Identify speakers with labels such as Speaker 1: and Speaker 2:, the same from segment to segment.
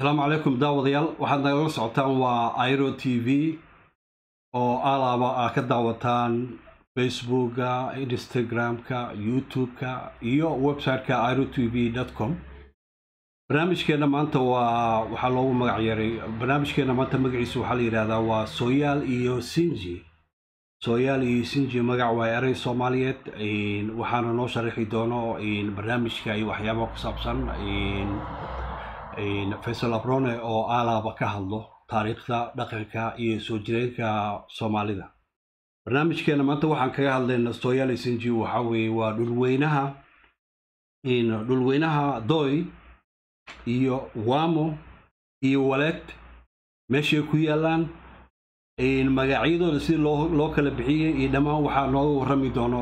Speaker 1: asalaamu calaykum daawadayaal waxaad nagala socotaan waa iro t v oo alaaba aad ka daawataan facebooka instagram-ka youtube-ka iyo websiteka iro t v com barnaamijkeena maanta waa waxaa loogu magac barnaamijkeena maanta magaciisa waxaa la yidhahdaa waa soyaal iyo sinji soyaal iyo sinji magac waa eray soomaaliyeed waxaana noo sharaxi doono barnaamijka iyo waxyaaba ku saabsan faysal abrone oo aalaaba ka hadlo taariikhda dhaqanka iyo soo jireenka soomaalida barnaamijkeena maanta waxaan kaga hadlaynaa stoyaali sinji waxa weeye waa dhulweynaha dhulweynaha doy iyo wamo iyo waleed meeshay ku yaallaan magacyadooda sidii loo kala bixiyey iyo dhammaan waxaa nooga warrami doono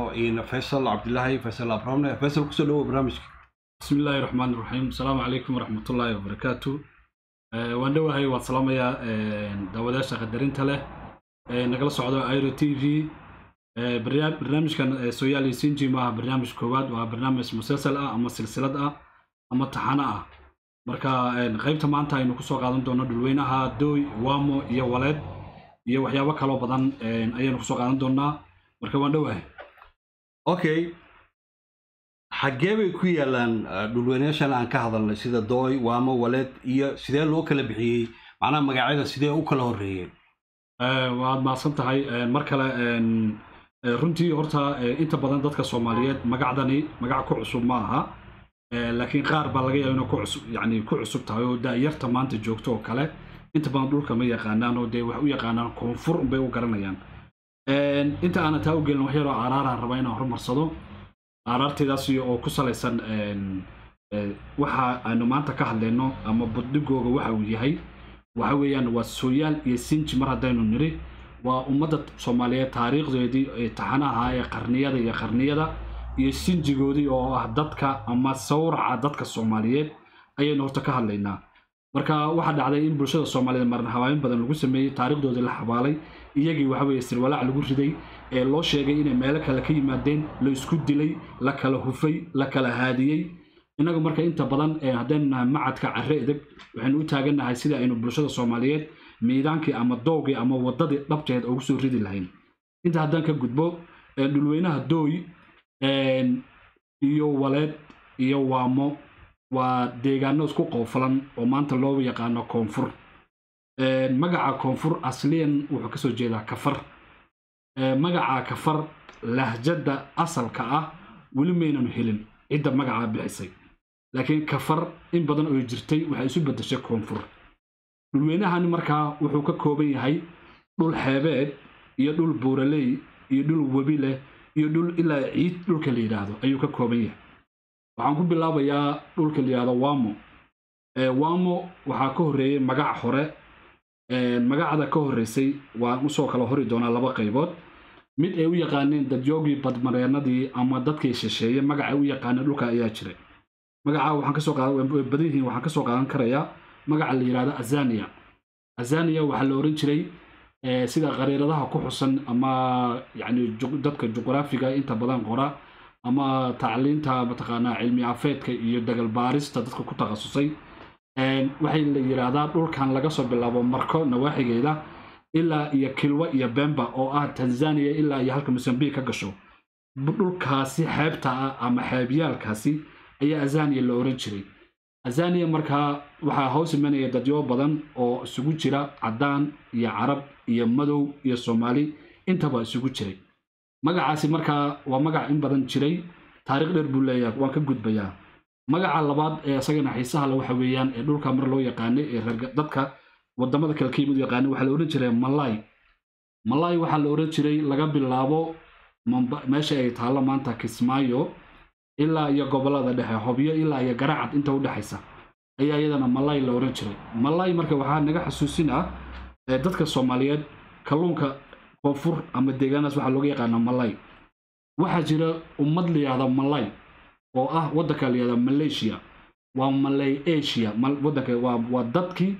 Speaker 1: faysal cabdilaahi faysal abrone faysal kusoo dhawo barnaamijka bismi illaahi raxmaan iraxiim asalaamu calaykum waraxmat ullaahi wabarakaatu eh, waan dhowahay waan salaamayaa daawadayaasha qadarinta leh eh, nagala socdo airo t v eh, barnaamijkan soyaali sinji maaha barnaamij koowaad waa barnaamij musalsal ah ama silsilad ah ama taxano ah marka qaybta maanta aynu kusoo qaadan doono dhulweynaha dooy waamo iyo waleed iyo waxyaabo kaloo badan ayaynu kusoo qaadan doonaa marka waan dhowahay okay xaggee bay ku yaalaan ah, dhulweynayaashan aan ka hadalnay sida dooy waamo waleed iyo sidee loo kala bixiyey macnaha magacyada sidee u kala horreeyeen eh, waad mahadsan tahay eh, mar kale eh, runtii horta inta badan dadka soomaaliyeed magacdani magac ku cusub ma aha laakiin qaar baa laga yaaba ina yani ku cusub tahay oo daayarta maanta joogto oo kale inta badan dhulka ma yaqaanaan oo dee wax u yaqaanaan koonfur unbay u garanayaan inta aana taa u gelin wax yaroo aaraaraan rabaa inaan horumarsado aaraartaydaas iyo oo ku salaysan waxa aynu maanta ka hadlayno ama buddigooga waxa uu yahay waxa weeyaan waa sooyaal iyo sinji mar haddaynu niri waa ummadda soomaaliyeed taariikhdeedii ee taxanaha ah ee qarniyada iyo qarniyada iyo sinjigoodii oo ah dadka ama sawraca dadka soomaaliyeed ayaynu horta ka hadlaynaa marka waxaa dhacday in bulshada soomaaliyeed marna habaamin badan lagu sameeyey taariikhdoodii la xabaalay iyagii waxaweye sirwalaac lagu riday ee loo sheegay inay meelo kale ka yimaadeen la isku dilay la kala hufay la kala haadiyey innagu marka inta badan haddaynu nahay macadka care edeg waxaynu u taagannahay sida aynu bulshada soomaaliyeed miidaankii ama doogii ama waddadii dhabteed ugu soo ridi lahayn inta haddaan ka gudbo dhulweynaha dooy iyo waleed iyo waamo waa deegaano isku qoofalan oo maanta loo yaqaano koonfur magaca koonfur asliyan wuxuu kasoo jeedaa kafar magaca kafar lahjada asalka ah weli maynanu helin cidda magacaa bixisay laakiin kafar in badan oo jirtay waxay isu bedeshay koonfur dhulweynahani markaa wuxuu ka kooban yahay dhul xeebeed iyo dhul buuraley iyo dhul webi leh iyo dhul ilaa ciid dhulka la yidhaahdo ayuu ka kooban yahay waxaan ku bilaabayaa dhulka la yidhahdo wamo wamo waxaa ka horreeyey magac hore magacda ka horeysay waan usoo kala hori doonaa laba qaybood mid ay u yaqaaneen dadyoogii badmareenadii ama dadkii shisheeye magaca u yaqaaneen dhulka ayaa jiray magaca waxaan kasoo badan yihiin waxaan kasoo qaadan karayaa magaca la yidhahdo azania azania waxaa la oran jiray sida qariiradaha ku xusan ama yani dadka juqraafiga inta badan qora ama tacliinta mataqaanaa cilmi afeedka iyo dagalbaarista dadka ku takhasusay waxay la yidhaahdaa dhulkan laga soo bilaabo marko nawaaxigeeda ilaa iyo kilwa iyo bemba oo ah tanzania ilaa iyo halka mosambik ka gasho dhulkaasi xeebta ah ama xeebyaalkaasi ayaa azania la oran jiray azania markaa waxaa hoos imanaya dadyo badan oo isugu jira cadaan iyo carab iyo madow iyo soomaali intaba isugu jiray magacaasi markaa waa magac in badan jiray taarikh dheer buu leeyahay waan ka gudbayaa magaca labaad ee isagana xiisaha waxa weeyaan ee dhulka mar loo yaqaanay ee dadka wadamada kale kayimid yaqaanay waxaa la odhan jiray malay malay waxaa la odhan jiray laga bilaabo meesha ay taallo maanta kismaayo ilaa iyo gobolada dhexe hobyo ilaa iyo garacad inta u dhexaysa ayaa iyadana malay la odhan jiray malay marka waxaa naga xasuusin ah dadka soomaaliyeed kalluunka koonfur ama deegaanaas waxaa looga yaqaanaa malay waxaa jira ummad liyaada yihahda malay oo ah wadanka la yihahda malaysia waa malay asia wadanka waa dadkii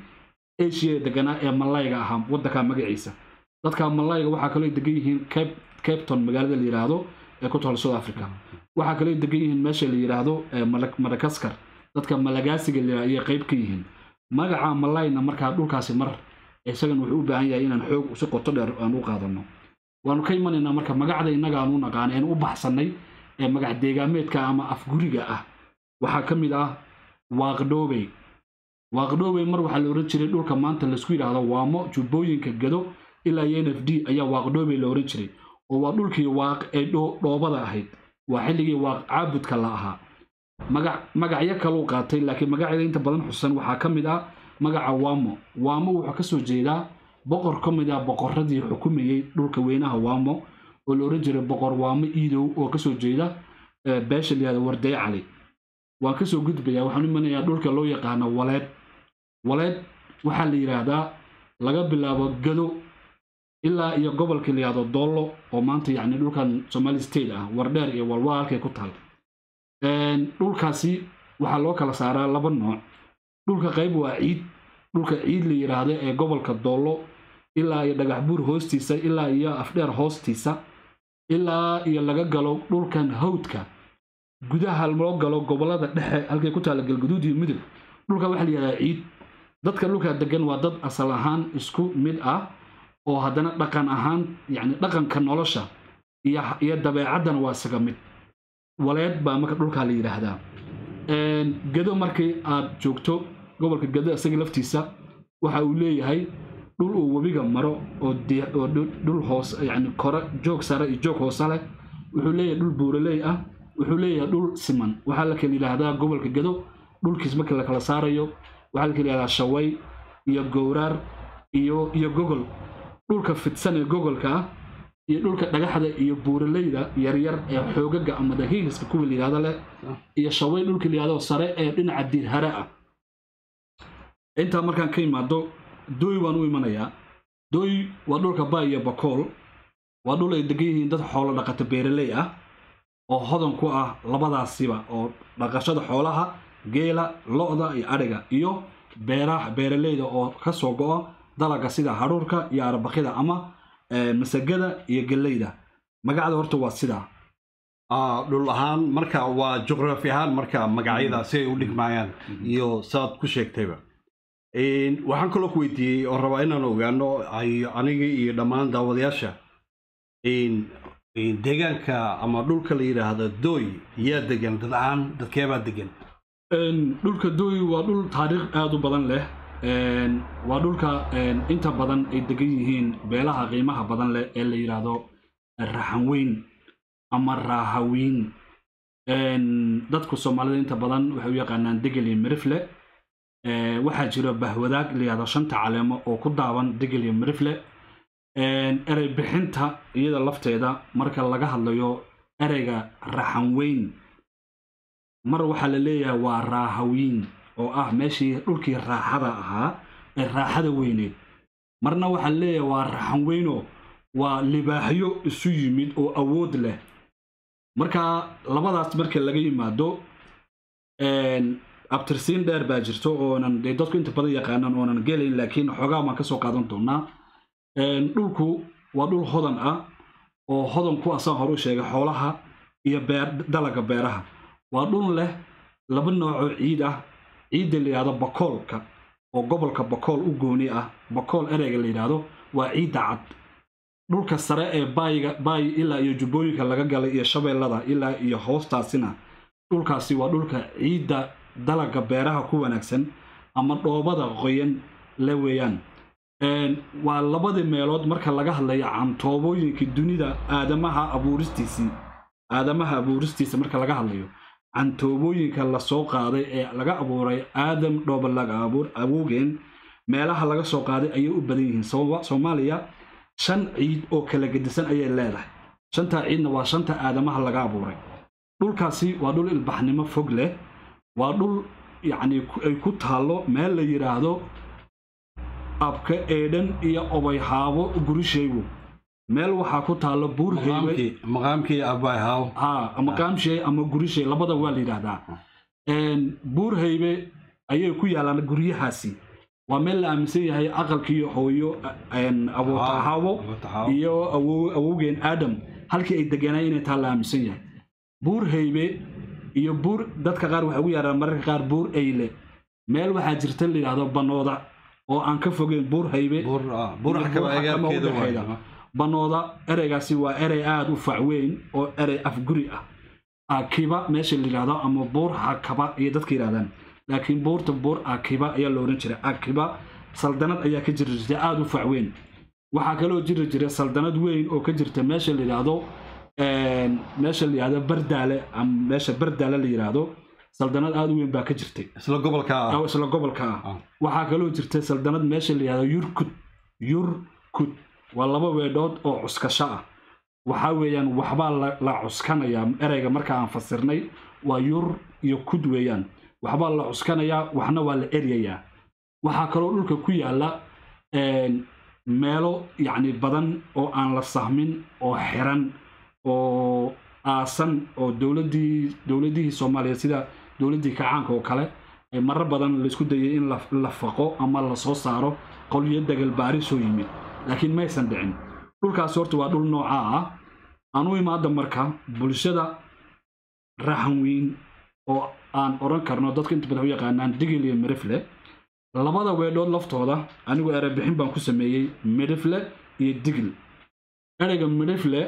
Speaker 1: asia deganaa ee malayga ahaa wadankaa magaciisa dadka malayga waxaa kaloo degan yihiin capton magaalada la yidhaahdo ee ku taal south africa waxaa kaloo degan yihiin meesha la yidhaahdo madagaskar dadka malagaasiga la yihahdo ayay qayb ka yihiin magaca malayna markaa dhulkaasi mar isagana wuxuu u baahan yahay inaan xoog si qoto dheer aan u qaadano waanu ka imanaynaa marka magacda inaga aanu naqaana eanu u baxsanay ee magax deegaameedka ama afguriga ah waxaa ka mid ah waaqdhoobey waaqdhoobey mar waxaa la odhan jiray dhulka maanta laisku yidhaahdo waamo jubbooyinka gado ilaa iyo e n f d ayaa waaqdhoobey la odhan jiray oo waa dhulkii waaq ee dhoobada ahayd waa xilligii waaq caabudka la ahaa magacyo kaluu qaatay laakiin magacyada inta badan xusan waxaa ka mid ah magaca waamo waamo wuxuu ka soo jeedaa boqor ka mid ah boqoradii xukumayey dhulka weynaha waamo oo la oran jiray boqor waamo iidow oo kasoo jeeda eh, beesha layihahda warday cali waan kasoo gudbayaa waxaan u imanayaa dhulka loo yaqaano waleed waleed waxaa la yidhaahdaa laga bilaabo gado ilaa iyo gobolka layihahdo doollo oo maanta yacni dhulkan somali state ah wardheer iyo walwaa halkay ku taal dhulkaasi waxaa loo kala saaraa laba nooc dhulka qayb waa ciid dhulka ciid la yidhaahdo ee gobolka doollo ilaa iyo dhagax buur hoostiisa ilaa iyo afdheer hoostiisa ilaa iyo laga galo dhulkan hawdka gudaha loo galo gobolada dhexe halkay ku taala galguduud iyo mudug dhulka waxaa la yihahdaa ciid dadka dhulkaa degan waa dad asal ahaan isku mid ah oo haddana dhaqan ahaan yacni dhaqanka nolosha iyo dabeecaddana waa isaga mid waleed baa marka dhulkaa la yidhaahdaa gedo markii aad joogto gobolka gedo isaga laftiisa waxa uu leeyahay dhul uu webiga maro oo hoos yani kore joog sare iyo joog hoose leh wuxuu leeyahay dhul buuraley ah wuxuu leeyahay dhul siman waxaa la kala yidhaahdaa gobolka gado dhulkiis markii la kala saarayo waxaa la kala yidhahdaa shaway iyo gowraar iyo iyo gogol dhulka fidsan ee gogolka ah iyo dhulka dhagaxda iyo buuraleyda yaryar ee xoogaga ama dahiihiska kuwii layidhahda leh iyo shaway dhulkii layidhahdo sare ee dhinaca diirhare ah intaa markaan ka imaado doy waan u imanayaa dooy waa dhulka ba iyo bakool waa dhul ay degan yihiin dad xoolo dhaqata beeraley ah oo hodan ku ah labadaasiba oo dhaqashada xoolaha geela lo-da iyo adhiga iyo beeraha beeraleyda oo kasoo go o dalaga sida haruurka iyo arbakida ama eh, masagada iyo galleyda magacda horta waa sidaa dhul ahaan marka waa juqraafi ahaan marka magacyada mm. si ay u dhigmayaan mm-hmm. iyo saad ku sheegtayba waxaan kaloo ku weydiiyey oo rabaa inaan ogaano anigii iyo dhammaan daawadayaasha deegaanka ama dhulka la yidhaahdo doy yaa degan dad dadcaan dadkeebaa degan dhulka dooy waa dhul taariikh aada u badan leh waa dhulka inta badan ay degan yihiin beelaha qiimaha badan leh ee la yidhaahdo raxanweyn ama raahawiin dadku soomaalida inta badan waxay u yaqaanaan degel iyo waxaa jira bahwadaag layado shanta caleemo oo ku daaban digaliyo marifle erey bixinta iyada lafteeda marka laga hadlayo ereyga raxanweyn mar waxaa la leeyahay waa raahawiin oo ah meeshii dhulkii raaxada ahaa ee raaxada weyneed marna waxaa la leeyahay waa raxanweyno waa libaaxyo isu yimid oo awood leh marka labadaas marka laga yimaado abtirsiin dheer baa jirto oonan dadku inta badan yaqaanaan oonan gelayn laakiin xoogaa baan kasoo qaadan doonaa dhulku waa dhul hodan ah oo hodan ku asaan ah hore sheegay xoolaha iyo dalaga beeraha waa dhul leh laba noocoo ciid ah ciidda la yidhahdo bakoolka oo gobolka bakool u gooni ah bakool ereyga la yidhaahdo waa ciidda cad dhulka sare ee baayi ilaa iyo jubbooyinka laga galay iyo shabeellada ilaa iyo hoostaasina dhulkaasi waa dhulka ciidda dalagga beeraha ku wanaagsan ama dhoobada qoyan la weeyaan waa labadii meelood marka laga hadlayo cantoobooyinka dunida aadamaha abuuristiisii aadamaha abuuristiisa marka laga hadlayo cantoobooyinka lasoo qaaday ee laga abuuray aadam dhoobalaaga abuur awogeen meelaha laga soo qaaday ayay u badan yihiin soomaaliya shan ciid oo kala gedisan ayay leedahay shantaa ciidna waa shanta aadamaha laga abuuray dhulkaasi waa dhul ilbaxnimo fog leh waa dhul yacnii ay ku taallo meel la yidhaahdo abka eedhan iyo obayhaabo gurishaygo meel waxaa ku taallo taalla buurhaybemaqaamshay ah, ah. ama gurishay labada waa la ah. buur buurhaybe ayay ku yaalaan guryahaasi waa meel la aaminsan yahay aqalkiiyo hooyo abootaxaabo iyo awowgeen aadam halkii ay deganaa inay taa la aaminsan yahay buurhaybe iyo buur dadka qaar waxa ugu yaadhaan mararka qaar buur eyle meel waxaa jirta layidhaahdo banooda oo aan ka fogeyn buur haybe ah, banooda ereygaasi waa erey aada u facweyn oo erey afguri ah akiba meesha layidhahdo ama buur hakaba iyo dadka yidhahdaan laakiin buurta buur akiba ayaa la odhan jiray akiba saldanad ayaa ka jiri jirta aada u facweyn waxaa kaloo jiri jira saldanad weyn oo ka jirta meesha layidhaahdo meesha layihahdo bardaale ama meesha bardaale la yihaahdo saldanad aada u weyn baa ka jirtay isla gobolka ah, ah. ah. waxaa kaloo jirtay saldanad meesha layihahdo yurkud yurkud waa laba weedhood oo cuskasho ah waxaa weeyaan waxbaa la cuskanayaa ereyga marka aan fasirnay waa yur iyo kud weeyaan waxbaa la cuskanayaa waxna waa la eryayaa waxaa kaloo dhulka ku yaalla meelo yacni badan oo aan la sahmin oo xiran oo aasan oo dowladii dowladihii soomaaliya sida dowladii kacaanka oo kale marar badan laysku dayay in la faqo ama lasoo saaro qolyo dagalbaari soo yimid laakiin maysan dhicin dhulkaasi horta waa dhul noocaa ah anuu imaada marka bulshada raxan weyn oo aan odhan karno dadka inta badan u yaqaanaan digil iyo merifle labada weedhood laftooda anigu erabixin baan ku sameeyey midrifle iyo digil ereyga midrifle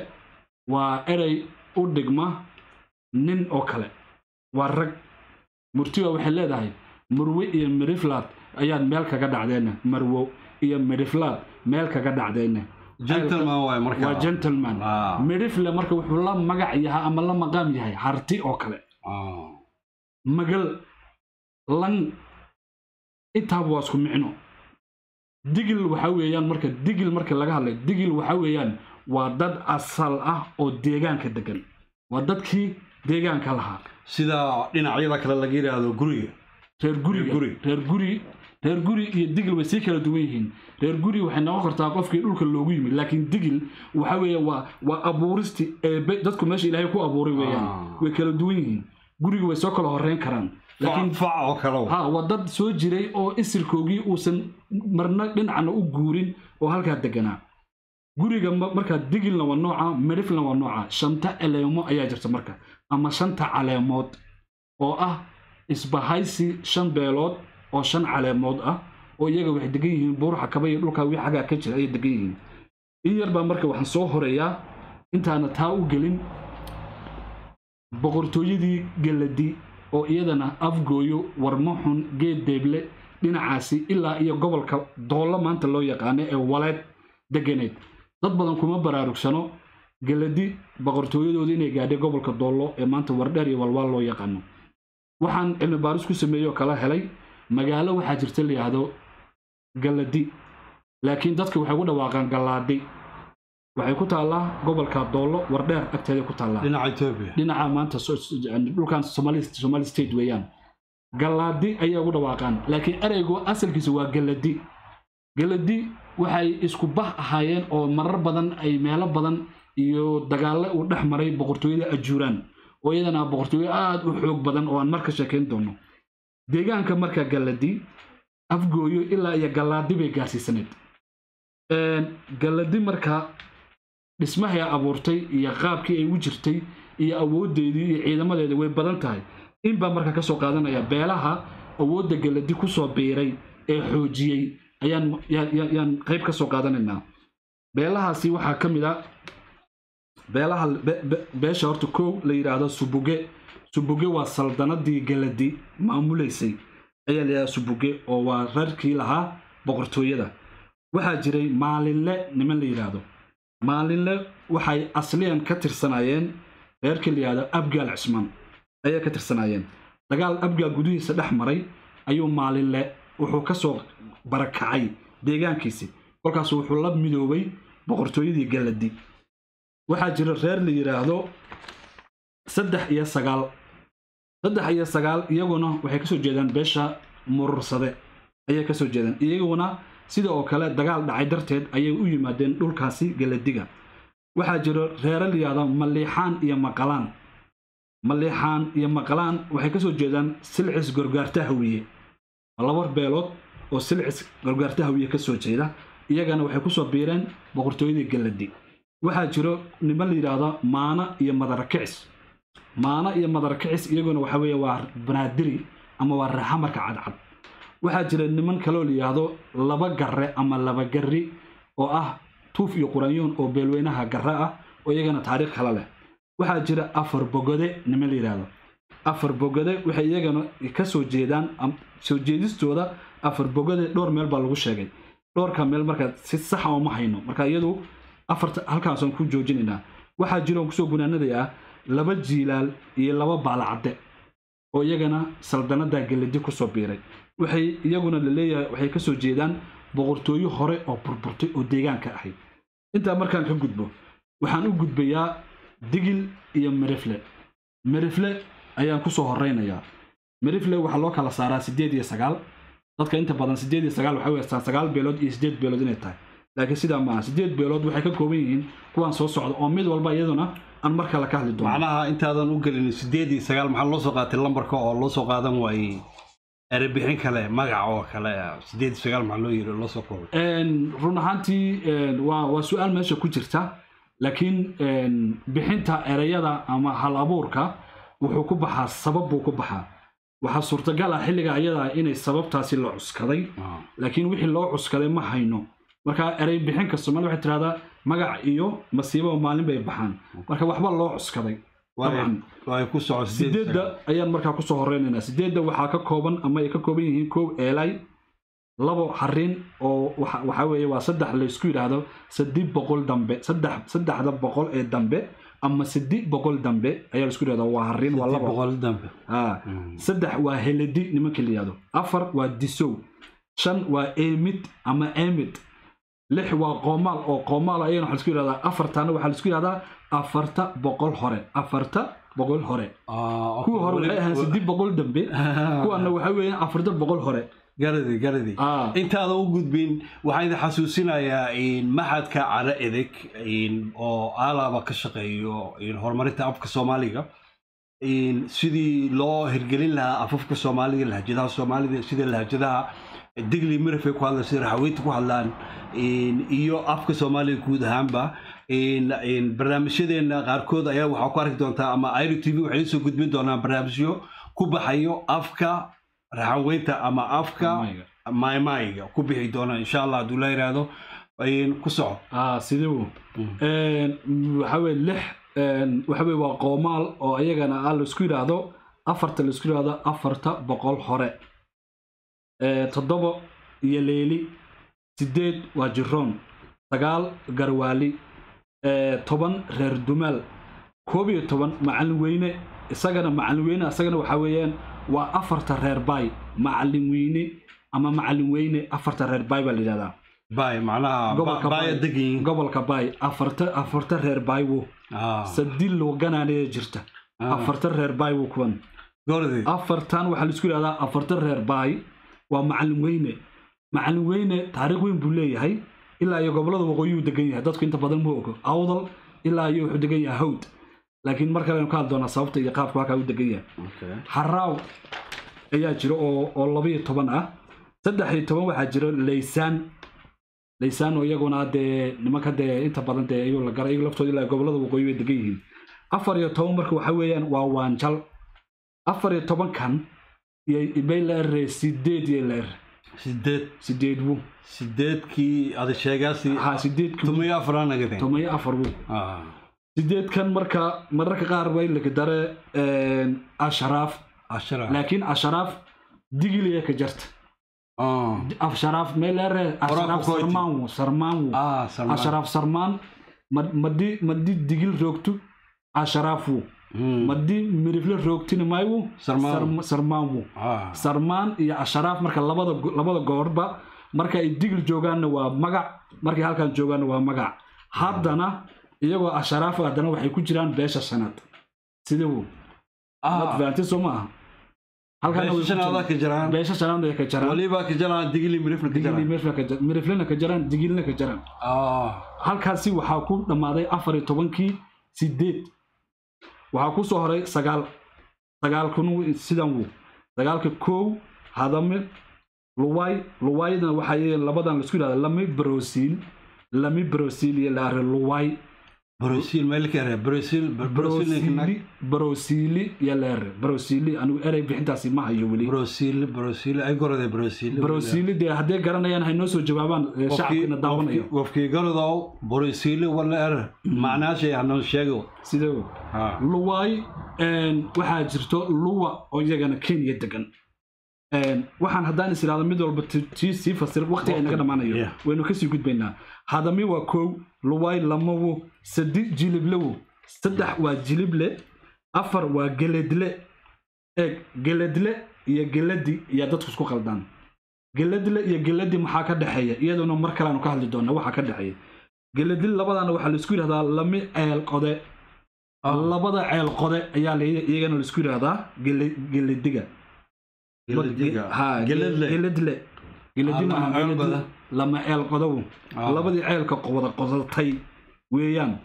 Speaker 1: waa eray u dhigma nin oo kale waa rag murtiwa waxay leedahay marwe iyo midhiflaad ayaad meel kaga dhacdeenna marwo iyo midhiflaad meel kaga dhacdeenna waa gentleman midhifle marka wuxuu la magac yahaa ama la maqaam yahay harti oo kale magal lan intaaba waa isku micno digil waxa weeyaan marka digil marka laga hadlay digil waxa weeyaan waa dad asal ah oo deegaanka degan waa dadkii deegaanka lahaa sida dhinacyada kale laga yidhaahdo guriga reer guriga reer guri reer guri iyo digil way sii kala duwan yihiin reer guri waxay noqon kartaa qofkii dhulka loogu yimid laakiin digil waxa weeye waa waa abuuristi eebe dadku meesha ilaahay ku abuuray weeyaan ah. way kala duwan yihiin guriga way soo kala horeyn karaan waa dad soo jiray oo isirkoogii uusan marna dhinacna u guurin oo halkaa deganaa guriga markaa digilna waa nooca midhifna waa nooca shanta eleemo ayaa jirta marka ama shanta caleemood oo ah isbahaysi shan beelood oo shan caleemood ah oo iyaga waxay degan yihiin buuraha kaba iyo dhulka wii xagaa ka jira ayay degan yihiin in yarbaa marka waxaan soo horeeyaa intaana taa u gelin boqortooyadii geladi oo iyadana afgooyo warmaxun geed deeble dhinacaasi ilaa iyo gobolka doollo maanta loo yaqaana ee waleed deganeed dad badan kuma baraarugsano galadi boqortooyadooda inay gaadhay gobolka doollo ee maanta wardheer iyo walwaal loo yaqaano waxaan cilmi baaris ku sameeyeoo kala helay magaalo waxaa jirta la yidhaahdo galadi laakiin dadka waxay ugu dhawaaqaan galaadi waxay ku taallaa gobolka doollo wardheer agteeda ku taallaa maanta dhulkan somaali state weeyaan galaadi ayay ugu dhawaaqaan laakiin ereygu asalkiisa waa galadi galadi waxay isku bah ahaayeen oo marar badan ay meelo badan iyo dagaalle uu dhex maray boqortooyada ajuuraan oo iyadana boqortooyo aad u xoog badan oo aan marka sheekayn doono deegaanka marka galladi afgooyo ilaa iyo gallaadi bay gaarsiisaneed galladi marka dhismahay abuurtay iyo qaabkii ay u jirtay iyo awoodeedii iyo ciidamadeeda way badan tahay inbaa marka kasoo qaadanaya beelaha awoodda galladi kusoo biiray ee xoojiyey ayaan qayb ka soo qaadanaynaa beelahaasi waxaa ka mid a beelaha beesha horta kow la yidhaahdo subuge subuge waa saldanadii galadi maamulaysay ayaa la yidhahdaa subuge oo waa rarkii lahaa boqortooyada waxaa jiray maalinle niman la yidhaahdo maalinle waxay asliyan ka tirsanaayeen reerkii la yidhahdo abgaal cismaan ayay ka tirsanaayeen dagaal abgaal gudihiisa dhex maray ayuu maalinle wuxuu kasoo barakacay deegaankiisi kolkaas wuxuu la midoobay boqortooyadii galladi waxaa jira reer la yidhaahdo saddex iyo sagaal saddex iyo sagaal iyaguna waxay kasoo jeedaan beesha murursade ayay kasoo jeedaan iyaguna sida oo kale dagaal dhacay darteed ayay u yimaadeen dhulkaasi galadiga waxaa jira reere la yidhaahdo maliixaan iyo maqalaan maliixaan iyo maqalaan waxay kasoo jeedaan silcis gorgaarta wiye laba beelood oo silcis gargaartahawiya kasoo jeeda iyagana waxay kusoo biireen boqortooyadii galadi waxaa jiro niman la yidhaahdo maana iyo madarakicis maana iyo madarakicis iyaguna waxa weeye waa banaadiri ama waa raaxamarka cadcad waxaa jira niman kaloo la yidhaahdo laba garre ama laba garri oo ah tuuf iyo quranyuun oo beelweynaha garre ah oo iyagana taariikh kale leh waxaa jira afar bogode niman la yidhaahdo afar bogode waxay iyagana ka jeedaan soo jeedistooda afar bogade dhowr meel baa lagu sheegay dhowrka meel markaa si saxa ah uma hayno marka iyadu afarta halkaasaan ku joojinaynaa waxaa jiroon kusoo gunaanadayaa laba jiilaal iyo laba baalacadde oo iyagana saldanadaa geladi kusoo biiray waxay iyaguna laleeyahay waxay kasoo jeedaan boqortooyo hore oo burburtay oo deegaanka ahay intaa markaan ka gudbo waxaan u gudbayaa digil iyo merifle merifle ayaan kusoo horaynayaa merifle waxaa loo kala saaraa sideed iyo sagaal dadka inta badan sideed iyo sagaal waxay u haystaan sagaal beelood iyo sideed beelood inay tahay laakiin sidaa maaha sideed beelood waxay ka kooban yihiin kuwaan soo socda oo mid walba iyaduna aan markaa la ka hadli doono macnaha intaadan u gelin sideed iyo sagaal maxaa loo soo qaatay lambarka oo loo soo qaadan waayey erebixin kale magac oo kale ah, sideed iyo sagaal maxaa loo yiri loo soo koobay run ahaantii waa waa su-aal meesha ku jirta laakiin bixinta erayada ama hal abuurka wuxuu ku baxaa sabab buu ku baxaa waxaa suurtagal ah xilliga ayadaa ah inay sababtaasi la cuskaday ah. laakiin wixii loo cuskaday ma hayno marka erey bixinka soomaalida waxay tirahdaa magac iyo masiibo maalin bay baxaan marka waxba loo cuskaday sideedda ayaan markaa kusoo horeynaynaa sideedda waxaa ka kooban ama ay ka kooban yihiin koow eelay labo xarin oo waxaa weeye waa saddex laysku yidhaahdo saddex boqol dambe saddexda boqol ee dambe ama sideed boqol dambe ayaa laisku yihahdaa waa harin hmm. saddex waa heledi nimankii la afar waa disow shan waa emid ama emid lix waa qoomaal oo qoomaal ayana waxa laisku yihahdaa afartana waxaa laisku yihahdaa afarta boqol hore afarta boqol hore ah, kuwii hore waxay ahaan sideed boqol dambe kuwana waxa weeyaan afarta boqol hore garadii garadii ah. intaada u gudbin waxaa idin xasuusinayaa maxadka cara edeg oo alaaba ka shaqeeyo horumarinta afka soomaaliga sidii loo hirgelin lahaa afafka soomaalida lahajadaha soomaalida sida lahajadaha digli mirafay ku hadlaan sida raxaweynta ku hadlaan iyo afka soomaaliga guud ahaanba barnaamijyadeenna qaarkood ayaa waxaa ku arki doontaa ama iro t v waxay soo gudbin doonaan barnaamijyo ku baxayo afka raxaweynta ama afka maymayga ku bixi doona insha allah hadduu la yiraahdo ku soco ah, siduu hmm. waxaweye lix waxaweye waa qoomaal oo iyagana a ah laisku yidhaahdo afarta laisku yidhaahdo afarta boqol hore toddoba iyo leeli sideed waa jiroon sagaal garwaali toban reer dumaal koob iyo toban macalin weyne isagana macalin weyne isagana waxa weeyaan waa afarta reer bay macalin weyne ama macalin weyne afarta reer baay baa layidhahdaa gobolka baay afarta reer baay wo ah. sabdil loganaanaya jirta ah. afarta reer baay wo kuwan afartan waxaa laisku yidhahdaa afarta reer baay waa macalin weyne macalin weyne taariikh weyn buu leeyahay ilaa iyo gobolada waqooyiyuu degan yahay dadku inta badan ma ogo awdal ilaa iyo wuxuu degan yahay hawd laakiin mar kale aynu ka hadli doonaa sababta iyo qaabku halkaa u degan yahay xaraaw ayaa jira oo labaiyo toban ah saddex iyo toban waxaa jiro laysaan laysaan oo iyaguna dee nimanka dee inta badan dee ayuu la gara iyagu laftooda ilaa gobollada waqooyi bay degan yihiin afar iyo toban marka waxa weeyaan waa waanjal afar iyo tobankan bay la erre sideed iyo la erre sideed sideedbu sideedkii ada sheegaasi ha sideedkii tomayo afar bu sideedkan marka mararka qaar waa in asharaaf laakiin asharaaf digiliya ka jarta ah. asharaaf meelere sarmaan asharaaf sarmaan ah, madi madi digil roogtu asharaafu hmm. madi mirifle roogtina maayu sarmaanwu ah. sarmaan iyo asharaaf marka labada goorba marka ay digil joogaanna waa magac markay halkan joogaanna waa magac haddana iyagoo asharaafa ah haddana waxay ku jiraan beesha ah. shanaad sidii advanti maaha beesha shanaadna ka jaraanmiriflina ka jaraan digilina ka jaraan ah. halkaasi waxaa ku dhammaaday afar iyo tobankii sideed waxaa ku soo horay sagaal sagaalkun sidan wo sagaalka kow hadame luway luwaydna waxaa labadan laisku yidhahda lami brosiil lami brosiil iyo laare luway brosili yaleere brosili anigu erey bixintaasi ma hayo welibrosili dee hadday garanayaan haynoo soo jawaabaan shacabkina daawanayo wafkii galodow brosili wala er macnaashay hanoo sheego sidee luwaay waxaa jirto luwa oo iyagana kenya degan waxaan haddaan is idhahdo mid walba tii sii fasira waqti ay naga dhammaanayo waynu kasii gudbaynaa hadami waa kow luwaay lamawo saddex jiliblewow saddex waa jilible afar waa geledle eeg geledle iyo geladi iyo dadku isku qaldaan geledle iyo geladi maxaa ka dhexeeya iyaduna mar kale ka hadli doona waxaa ka dhexeeya geladle labadana waxaa laisku yidhahdaa lami ceel qode ah. labada ceel qode ayaa iyagana laisku yidhahdaa gelediga geladle geladi maaha ah, lama ceel qodow ah. labadii ceelka wada qodatay weeyaan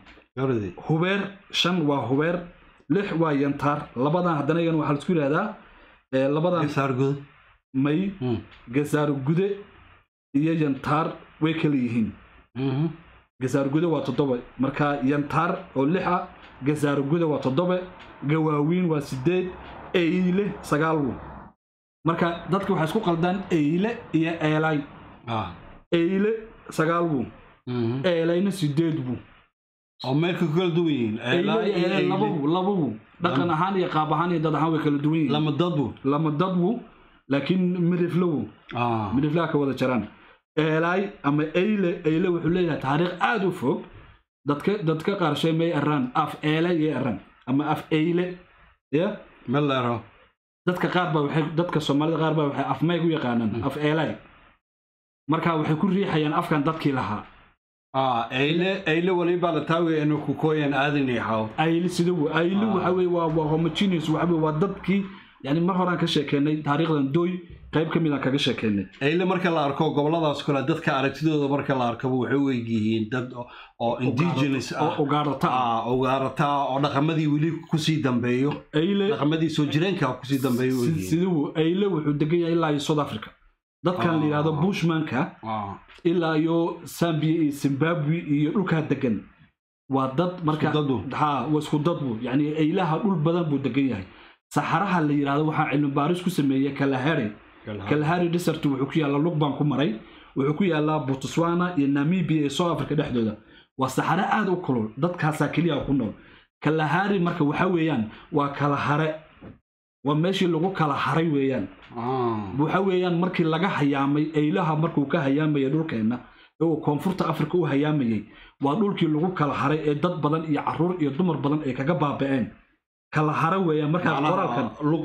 Speaker 1: hubeer shan waa hubeer lix waa yantaar labadan haddana igan waxaa laisku yidhahdaa labadan may hmm. gasaaro gude iyo yantaar way kala yihiin mm-hmm. gasaaro waa toddoba marka yantaar oo lix ah gasaaro gude waa toddoba gawaawiin waa sideed eyle sagaalwo marka dadka waxay isku qaldaan eyle iyo eelay ah. eyle sagaalwo mm-hmm. eelayna sideed buu oo meelka ku kala duwan yihiin lababu dhaqan ahaan iyo qaab ahaan iyo dad ahaan way kala duwan yihiin lama dadbu lama dadbu laakiin midriflowu ah. midriflaha ka wada jaraan eelay ama eyle eyle wuxuu leeyahay taariikh aada u fog dadka dadka qaar shay may araan af eele yay araan ama af eyle ya melero dadka qaar baa waxay dadka soomaalida qaar baa waxay af mayg u yaqaanaan hmm. af eelay marka waxay ku riixayaan afkan dadkii lahaa ayle ah, weliba la taagaya inuu kukoyan aadan yahaw ayle sida ayle ah. waxa waa waa homogeneous waxa waa dadkii yani mar horaan ka sheekeynay taariikhdan doy qayb ka mid kaga sheekeynay ayle marka la arko goboladaas kale dadka aragtidooda marka la arkaba waxay u eg yihiin dad oo indigenous ah. ah ugaarata oo dhaqamadii weli kusii dambeeyo dhaqamadii soo jireenka kusii dambeeyo sida ayle wuxuu degan yahay ilaa iyo south africa dadkan ah. la yidhahdo bushmanka ah. ilaa iyo zambia iyo zimbabwe iyo dhulkaa degan waa dad markaa isku dad buu yani aylaha dhul badan buu degan yahay saxaraha la yidhahdo waxaa cilmibaaris ku sameeyey kalahari kalahari desert wuxuu ku yaallaa lugbaan ku maray wuxuu ku yaallaa botswana iyo namibia iyo south africa dhexdooda waa saxare aada u kulul dadkaasaa keliyaha ku nool kalahari marka waxa weeyaan waa kalahare waa meeshii lagu kala haray weeyaan ah. waxa weeyaan markii laga hayaamay eylaha markuu ka hayaamaya dhulkeenna uu koonfurta afrika u hayaamayey waa dhulkii lagu kala haray ee dad badan iyo caruur iyo dumar badan ay kaga baaba'een kala hara weeyaan markaa qoraalkan lug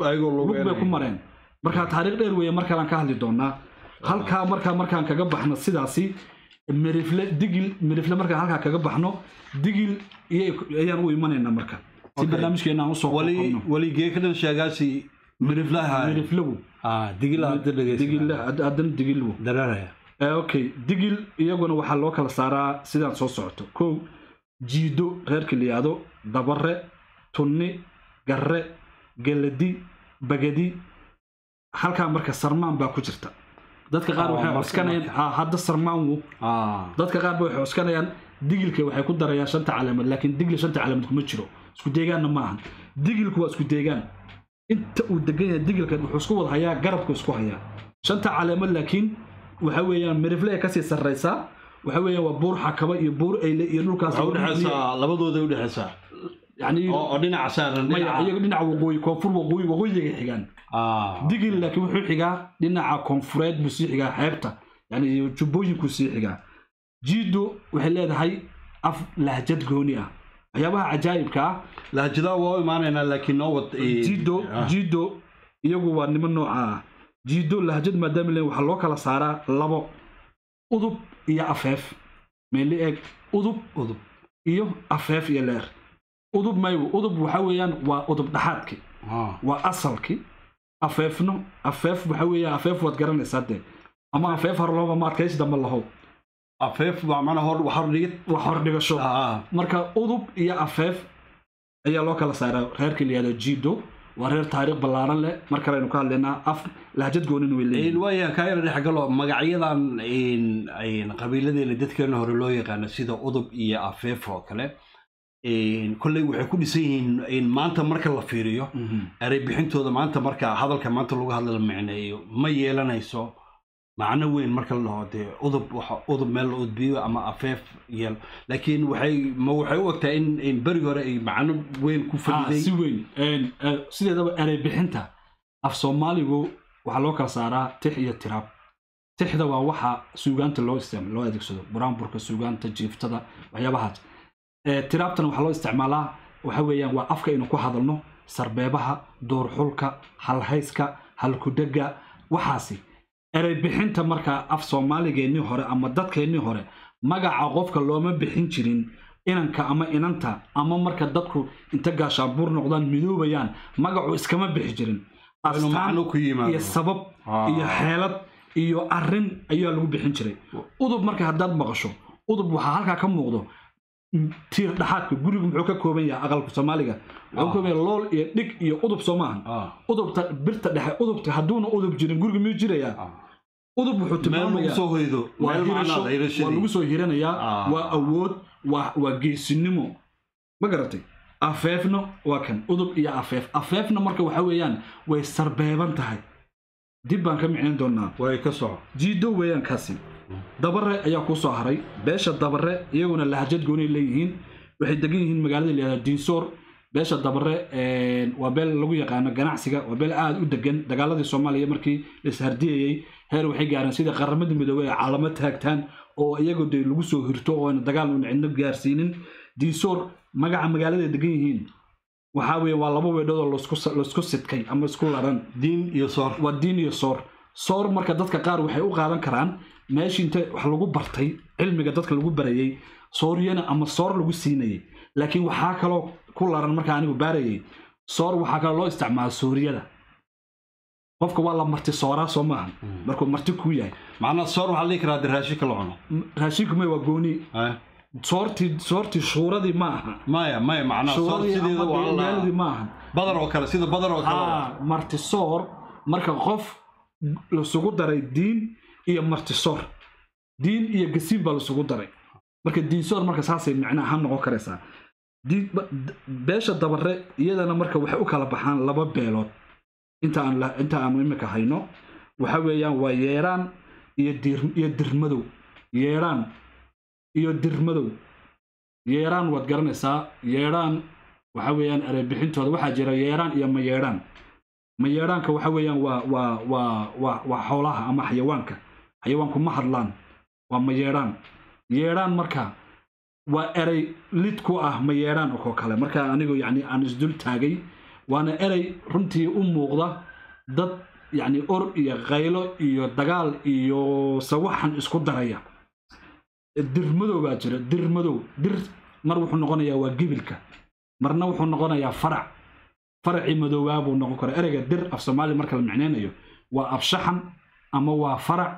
Speaker 1: bay ku mareen markaa taariikh dheer weeye markalaan ka hadli doonaa halkaa markaa markaan kaga baxno sidaasi mirifle digil mirifle markaan halkaa kaga baxno digil ayaan u imanaynaa marka barnaamijkeenaanusoowaligee ka ah, dhan sheegaasi miriflamiriflagu digiladana digilwo eh, digil iyaguna waxaa loo kala saaraa sidaan soo socoto kow jiido reerka liyaado dabare tunni garre geladi bagadi halkaa marka sarmaan baa ku jirta dadka qaar ah, waxay cuskanayaan ah, hadda sarmaanwo dadka qaarba waxay cuskanayaan digilka waxay ku darayaan shanta calaamad laakiin digil shanta calaamad kuma jiro isku deegaanna maaha digilku waa isku deegaan inta uu degan yahay digilkan wuxuu isku wada hayaa garabku isku hayaa shanta caleemood laakiin waxa weeyaan miriflea kasii sarraysaa waxa weeyaan waa buur xakaba iyo buur eyle iyo dhulkaas labadooda udhexeysaa oo dhinaca saaran waqooyi koonfur waqooyi waqooyiga xigaan ah. digil laakiin wuxuu xigaa dhinaca koonfureed buu sii xigaa xeebta yani jubbooyinkuu sii xigaa jiido waxay leedahay af lahjad gooni ah waxyaabaha cajaa'ibka ah lahjadaha waa u imaanaynaa laakiin noo jido jido iyagu waa nimo nooca ah jido lahjad maadaamalen waxaa loo kala saaraa labo udub iyo afeef meeli eeg udub udub iyo afeef iyo leer udub maygu udub waxa weeyaan waa udub dhaxaadkii ah. waa asalki afeefno afeef waxa weeya afeef waad garanaysaa dee ama afeef harlooma ma adkaysi dambe lahow afeef waa mana hor wax hordhigid wax hordhigasho marka udub iyo afeef ayaa loo kala saaraa reerka la yihahdo jido waa reer taariikh ballaaran leh mar kale aynu ka hadlaynaa af lahjad goonin way leeyihin waaya kaayana dhex galo magacyadan qabiiladeena dadkeena hore loo yaqaano sida udub iyo afeef oo kale kolley waxay ku dhisan yihiin maanta marka la fiiriyo mhm. eray maanta marka hadalka maanta lagu hadlala micneeyo ma yeelanayso macno weyn marka la dhaho dee udub udub meel la udbiyo ama afeef yeel laakiin waxay ma waxay u ogtaa in berigi hore ay macno weyn ku fadiday ah, si weyn sideedaba erey bixinta af soomaaligu waxaa loo kala saaraa tix iyo tiraab tixda waa waxa suugaanta loo isticmaalo loo adeegsado buraanburka suugaanta jiiftada waxyaabahaas tiraabtana waxaa loo isticmaalaa waxa weeyaan waa afka aynu ku hadalno sarbeebaha duurxulka halhayska halkudhega waxaasi erey bixinta markaa af soomaaligeennii hore ama dadkeennii hore magaca qofka looma bixin jirin inanka ama inanta ama marka dadku inta gaashaabuur noqdaan midoobayaan magacu iskama bixi jirin iyo sabab iyo ah. xeelad iyo arin ayaa lagu bixin jiray udub marka haddaad maqasho udub waxaa halkaa ka muuqdo tiir dhaxaadka gurigu muxuu ka kooban yahay aqalku soomaaliga wuxuu ah. kooban yahay lool iyo dhig iyo udub soo maahan ah. udubta birta dhexe udubta hadduuna udub jirin gurigu miyuu jirayaa udub lagu soo hiranayaa ah. waa awood waa geesinimo ma garatay afeefna waa kan udub iyo afeef afeefna marka waxa weeyaan way sarbeeban tahay dib baan ka micin doonnaa way ka soco jiido weeyaan kaasi dabare ayaa ku soo haray beesha dabare iyaguna lahjad goonay leeyihiin waxay degan yihiin magaalada la yihahda diinsoor beesha dabare waa beel lagu yaqaano ganacsiga waa beel aada u degan dagaaladii soomaaliya markii lashardiyayey heer waxay gaareen sida qaramada midoobey ay caalamo taagtaan oo iyagoo de lagu soo hirto oona dagaal uuna cidno gaarsiinin diisoor magaca magaalada ay degan yihiin waxaa weye waa laba weedhood laisku sidkay ama isku laran diin iyo soor waa diin iyo soor soor marka dadka qaar waxay u qaadan karaan meeshii inta wax lagu bartay cilmiga dadka lagu barayey sooryana ama soor lagu siinayay laakiin waxaa kaloo ku laran markaa anigu baarayay soor waxaa kale loo isticmaala suuriyada qofka waa la marti sooraa soo maaha hmm. markuu marti kuu yahay macnaa soor waxaa lii karaa de raashinka la cuno raashinku may waa gooni soortii soortii shuuradii maaha aha maya maya macnaa soortideedii badar oo kale sida badar oo kale marti soor marka qof lasugu daray diin iyo marti soor diin iyo gasiib baa lasugu daray marka diin soor marka saasay micnaha ha noqon karaysaa beesha dabare iyadana marka waxay u kala baxaan laba beelood inta aanu imika hayno waxa weeyaan waa yeeraan iyo dirmadow yeeraan iyo dirmadow yeeraan waad garanaysaa yeeraan waxa weeyaan erebixintooda waxaa jira yeeraan iyo mayeedhaan mayeedhaanka waxa weeyaan waa waa waa waa waa xoolaha ama xayawaanka xayawaanku ma hadlaan waa mayeedhaan yeedhaan markaa waa eray lid ku ah ma oo kale marka anigu yani aan isdul taagay waana eray runtii u muuqda dad yacni or iyo khaylo iyo dagaal iyo sawaxan isku daraya dirmadow baa jira dirmadow dir mar wuxuu noqonayaa waa gibilka marna wuxuu noqonayaa farac faracii madoobaa buu noqon kara ereyga dir af soomaaliya marka la micnaynayo waa afshaxan ama waa farac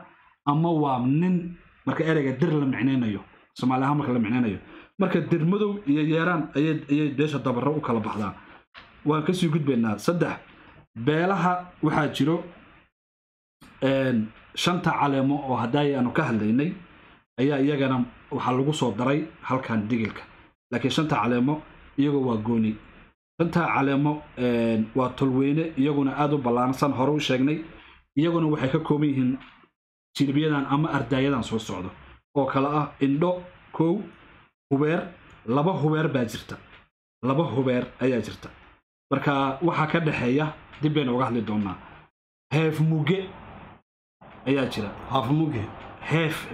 Speaker 1: ama waa nin marka ereyga dir la micnaynayo soomaali ahaan marka la micnaynayo marka dermadow iyo yeeraan ayay beesha dabaro u kala baxdaa waan kasii gudbaynaa saddex beelaha waxaa jiro shanta caleemo oo hadda aanu ka hadlaynay ayaa iyagana waxaa lagu soo daray halkan digilka laakiin shanta caleemo iyagoo waa gooni shanta caleemo waa tolweyne iyaguna aada u ballaansan hore u sheegnay iyaguna waxay ka kooban yihiin jilbiyadan ama ardaayadan soo socdo oo kale ah indho kow hubeer laba hubeer baa jirta laba hubeer ayaa jirta marka waxaa ka dhexeeya dib baynu uga hadli doonaa heef muge ayaa jira haafmuge heef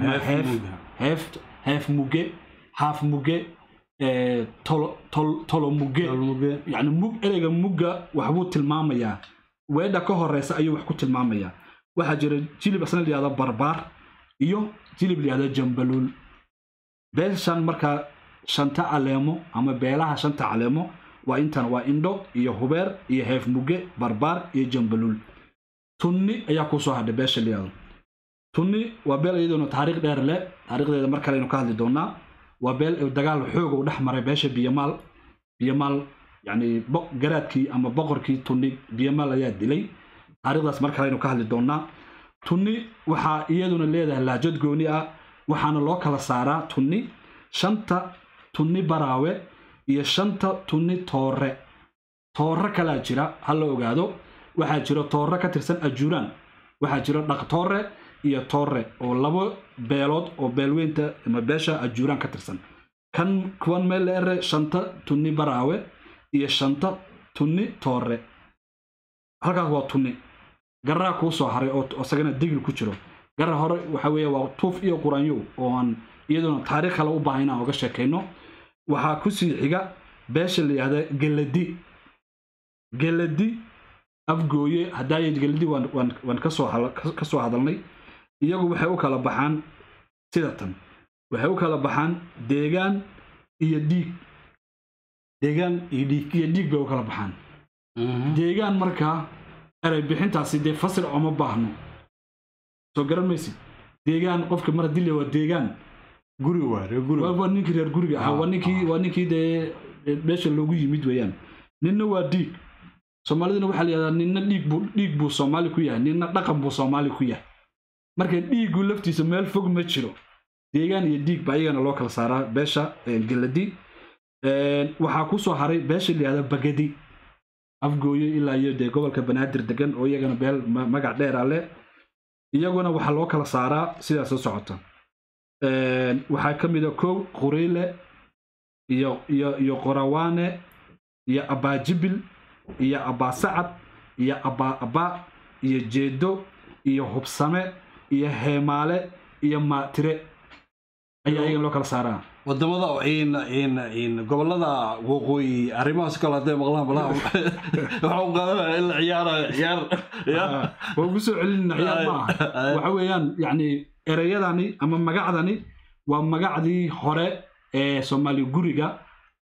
Speaker 1: muge haaf muge eh, tolo muge yani mug ereyga mugga waxbuu tilmaamayaa weedha ka horeysa ayuu wax ku tilmaamayaa waxaa jira jilib asna la yihahdo barbaar iyo jilib layihahdo jambaluul beelshan markaa shanta caleemo ama beelaha shanta caleemo waa intan waa indho iyo hubeer iyo heefmuge barbaar iyo jambaluul tunni ayaa kuu soo hadhay beesha layihahdo tunni waa beel iyadoona taariikh dheer leh taariikhdeeda mar kaleaynu ka hadli doonaa waa beel dagaal xoog u dhex maray beesha biyamaal biyamaal yacni garaadkii ama boqorkii tunni biyamaal ayaa dilay taariikhdaas mar kaleaynu ka hadli doonaa tunni waxaa iyaduna leedahay laajad gooni ah waxaana loo kala saaraa tunni shanta tunni baraawe iyo shanta tunni toore toore kalaa jira ha la ogaado waxaa jiro toore ka tirsan ajuuraan waxaa jiro dhaqtoore iyo toore oo labo beelood oo beelweynta ama beesha ajuuraan ka tirsan kan kuwan meel leere shanta tunni baraawe iyo shanta tunni toore halkaas waa tunni garaa kuusoo haray oo isagana digil ku jiro gara hore waxa waa tuuf iyo quraanyo oo aan iyaduna taariikh kale u baahan inaan uga sheekayno waxaa ku sii xiga beesha la yidhahda geladi geladi afgooye haddaaya geladi waan ka soo hadalnay iyagu waxay u kala baxaan sidatan waxay u kala baxaan deegaan iyo dhiig deegaan iyo dhiig bay u kala baxaan mhm. deegaan markaa erey bixintaasi dee fasil uma baahno soo garan maysid deegaan qofka mar haddii le waa deegaan guriwaa ninkii reer guriga ahaa ah, waa ninkii ah. dee meesha loogu yimid weeyaan ninna waa dhiig soomaaliduna waxaa la yihahdaa ninna dhiigbu dhiig buu soomaali ku yahay ninna dhaqan buu soomaali ku yahay marka dhiigu laftiisa meel fog ma jiro deegaan iyo dhiig baa iyagana loo kala saaraa beesha eh, galadi eh, waxaa kusoo haray beesha la yihahdaa bagadi afgooyo ilaa iyo dee gobolka banaadir degan oo iyagana beel magac dheera leh iyaguna waxaa loo kala saaraa sidaas soo socota waxaa ka mida a kow qureyle iyo qorawaane iyo abaajibil iyo sacad iyo abaaaba iyo jeedo iyo hubsame iyo heemaale iyo maatire ayaa iyaga loo kala saaraa wadamada gobolada waqooyi arrimahaas kale hadday maqlaan balaa waxaa u qaadanaya in la ciyaarayo ciyaar waa ah, ugu soo celinina ciyaar ma waxa weeyaan yacni ereyadani ama magacdani waa magacdii hore ee soomaaliya guriga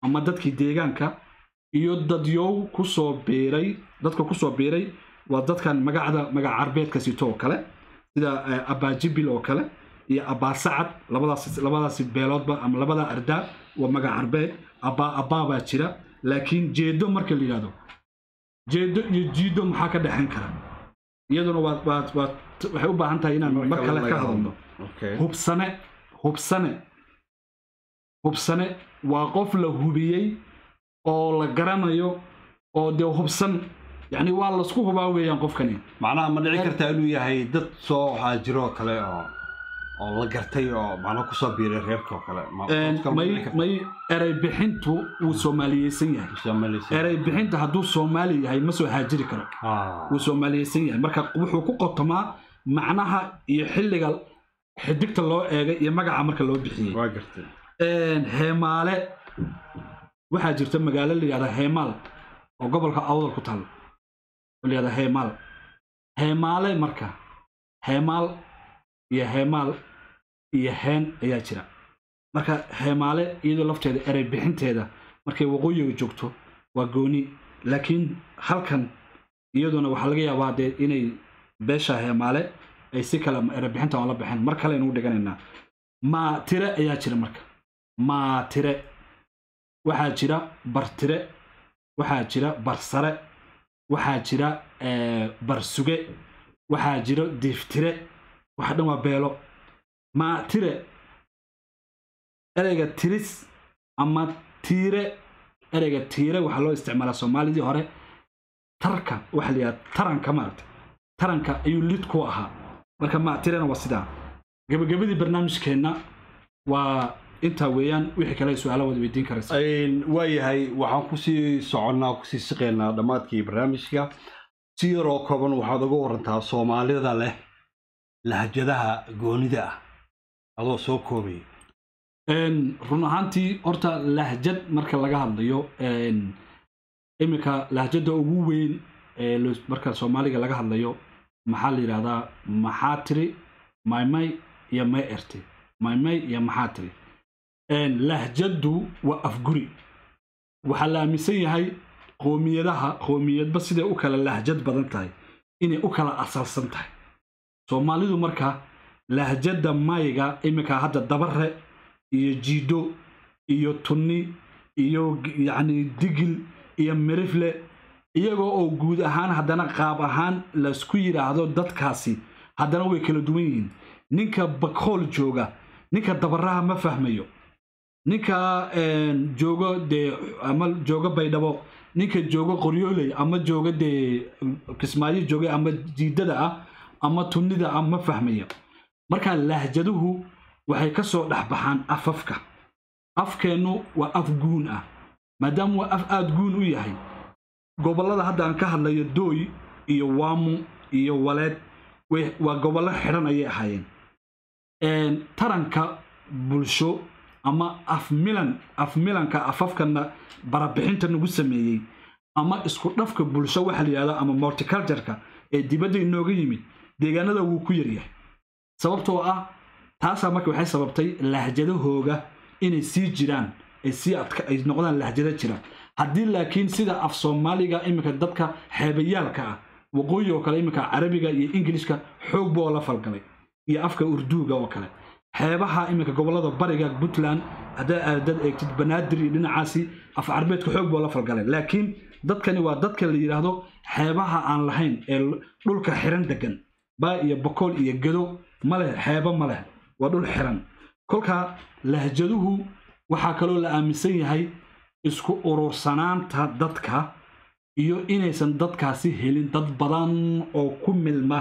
Speaker 1: ama dadkii deegaanka iyo dadyow kusoo biiray dadka kusoo biiray waa dadkan magacda magac carbeedka sito eh, oo kale sida abaajibil oo kale iyo abaa sacad labadaas beeloodba ama labadaa ardaa waa magac arbeed abaa baa jira laakiin jeedo marka la yidhahdo jeedo iyo jiido maxaa ka dhexan kara iyaduna waxay u baahan tahay inaan mar kale ka hadalno hubsane hubsane hubsane waa qof la hubiyey oo la garanayo oo dee hubsan yani waa lasku hubaa weeyaan qofkani macnaha ma dhici kartaa inuu yahay dad soo xaajiroo kale oo oo la gartay oo macno kusoo biiray reerka oo kale may erey bixintu wuu soomaaliyeysan yahay erey bixinta hadduu soomaali yahay ma soo haajiri karo ah. wuu soomaaliyeysan yahay marka wuxuu ku qotomaa macnaha iyo xilliga xidigta loo eegay iyo magaca marka loo bixiyey heemaale waxaa jirta magaalo layihahda heemaal oo gobolka awdal ku taal oo layihahda heemaal heemaale marka heemaal iyo heemaal iyo heen ayaa jira marka heemaale iyadoo lafteeda erey bixinteeda markay waqooyiga joogto waa gooni laakiin halkan iyaduna waxaa laga yaabaa dee inay beesha heemaale ay si kale erey bixinta oon la baxin mar kale aynu u dhiganaynaa maa tire ayaa jira marka maa tire waxaa jira bartire waxaa jira barsare waxaa jira eh, barsuge waxaa jira diiftire waxa dhan waa beelo maa tire ereyga tiris ama tiire ereyga tiire waxaa loo isticmaalaa soomaalidii hore tarka waxa la yidhaha taranka maaragta taranka ayuu lid ku ahaa marka maatirena waa sidaa gabagabadii barnaamijkeenna waa intaa weeyaan wixii kale su-aala wada weydiin karaysa waayahay waxaan kusii soconnaa kusii siqaynaa dhammaadkii barnaamijka si yaroo kooban waxaad uga warantaa soomaalida leh lahjadaha goonida ah adoo soo koobay run ahaantii horta lahjad marka laga hadlayo iminka lahjada ugu weyn marka soomaaliga laga hadlayo maxaa la yidhahdaa maxaa tiri maymay iyo may erte maymay iyo maxaa tiri lahjaddu waa afguri waxaa la aaminsan yahay qoomiyadaha qoomiyadba siday u kala lahjad badan tahay inay u kala asalsan tahay soomaalidu marka lahjada mayga iminka hadda dabare iyo jiido iyo tunni iyo yani digil iyo mirifle iyagoo oo guud ahaan haddana qaab ahaan laysku yidhaahdo dadkaasi haddana way kala duwan yihiin ninka bakool jooga ninka dabaraha ma fahmayo ninka joogo dee ama joogo baydhabo ninka jooga qoryooley ama jooga dee kismaayo jooga ama jiidada ah ama tunida a ma fahmaya markaa lahjaduhu waxay ka soo dhex baxaan afafka afkeennu waa af guun ah maadaama waa af aad guun u yahay gobollada aan ka hadlayo dooy iyo waamu iyo waleed waa gobollo xidhan ayay ahaayeen taranka bulsho ama afmilan afmilanka afafkana barabixinta nagu sameeyey ama isku dhafka bulsho waxa la yidhahdaa ama morticultureka ee dibadda inooga yimid deegaanada wuu ku yaryahay sababtoo ah taasaa marka waxay sababtay lahjadahooga inay sii jiraan ay sii adka ay noqdaan lahjado jiraan haddii laakiin sida af soomaaliga iminka dadka xeebayaalka ah waqooyi oo kale iminka carabiga iyo ingilishka xoog boo la falgalay iyo afka urduuga oo kale xeebaha iminka gobolada bariga puntland haddaa aadad eegtid banaadir iyo dhinacaasi af carbeedka xoog boo la falgalay laakiin dadkani waa dadka la yidhaahdo xeebaha aan lahayn ee dhulka xiran degan baa iyo bokool iyo gedo maleh xeebo maleh waa dhul xiran kolka lahjaduhu waxaa kaloo la aaminsan yahay isku uruursanaanta dadka iyo inaysan dadkaasi helin dad badan oo ku milma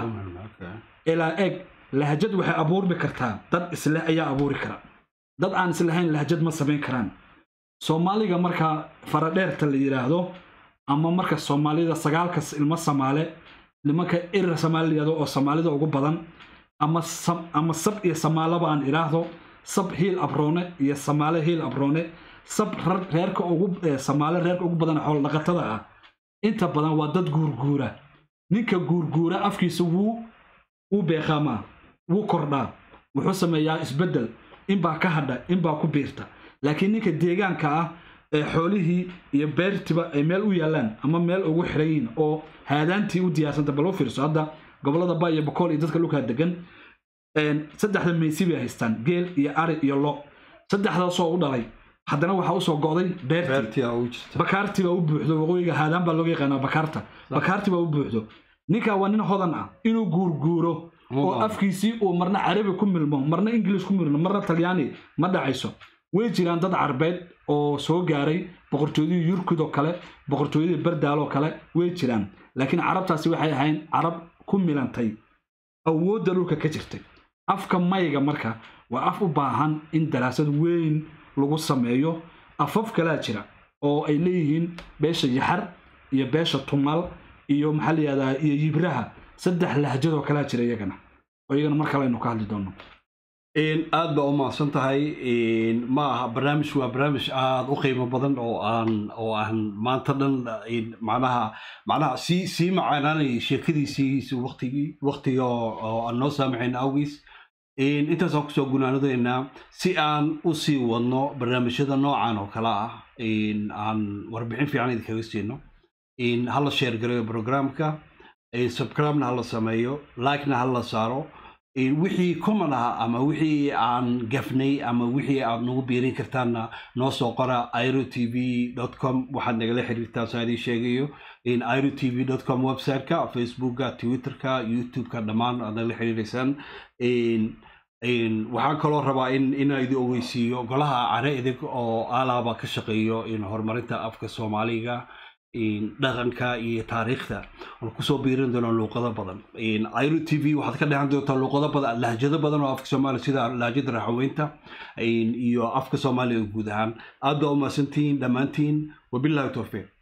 Speaker 1: ilaa eg lahjad waxay abuurmi kartaa dad isleh ayaa abuuri kara dad aan islahayn lahjad ma samayn karaan soomaaliga marka faradheerta la yidhaahdo ama marka soomaalida sagaalkas ilmo samaale nimanka erer soomaali layado oo soomaalida ugu badan ama sab iyo samaalaba aan idhaahdo sab hiil abroone iyo samaale hiil abroone sab reerka ugu samaale reerka ugu badan xool dhaqatada ah inta badan waa dad guurguura ninka guurguura afkiisa wuu wuu beeqaamaa wuu kordhaa wuxuu sameeyaa isbeddel inbaa ka hadha inbaa ku biirta laakiin ninka deegaanka ah xoolihii iyo beertiba ay meel u yaalaan ama meel ugu xiran yihiin oo haadaantii u diyaarsanta bal u fiirso hadda gobolada ba iyo bokool iyo dadka lukaa degan saddexda maysi bay haystaan geel iyo ari iyo lo saddexdaasoo u dhalay haddana waxaa usoo go'day beertii bakaartibaa u buuxdo waqooyiga haadaan baa looga yaqaanaa bakaarta bakaartibaa u buuxdo ninkaa waa nin hodan ah inuu guurguuro oo afkiisii uu marna carabi ku milmo marna ingiliis ku milmo marna talyaani ma dhacayso way jiraan dad carbeed oo soo gaaray boqortooyadii yurkud oo kale boqortooyadii bardaaloo kale way jiraan laakiin carabtaasi waxay ahayn carab ku milantay awoodda dhulka ka jirtay afka mayga marka waa af u baahan in daraasad weyn lagu sameeyo afaf kalaa jira oo ay leeyihiin beesha yaxar iyo beesha tumal iyo maxaa layihahdaa iyo yibraha saddex lahjadoo kalaa jira iyagana oo iyagana mar kale aynu ka hadli doonno aada baa u mahadsan tahay maaha barnaamij waa barnaamij aada u qiimo badan oo aan oo aan maanta dhan macnaha macnaha sii sii macaanaanay sheekadiisiis waqtigii waqtiga oo aan noo saamaxayn awgiis intaasaan kusoo gunaanadaynaa si aan u sii wadno barnaamijyada noocan oo kale ah aan warbixin fiican idinkaga siino hala sheergalayo programka subscribena hala sameeyo likena hala saaro Eh, wixii kuma laha ama wixii aan gafnay ama wixii aad nagu biirin kartaanna noo soo qora iro t v com waxaad nagala xiriirtaa saan idiin sheegayo iro t v com websiteka facebooka youtube-ka dhammaan aad nagala xiriireysaan waxaan kaloo rabaa in inaan idin ogeysiiyo golaha cana idig oo alaaba ka shaqeeyo horumarinta afka soomaaliga dhaqanka iyo taariikhda waan kusoo biirin doonaa luuqado badan iro t v waxaad ka dhahan doontaa luuqado badan lahjado badan oo afka soomaaliya sida lahjada raaxaweynta iyo afka soomaaliya guud ahaan aad baa umahadsantihiin dhammaantiin wabilahi towfiiq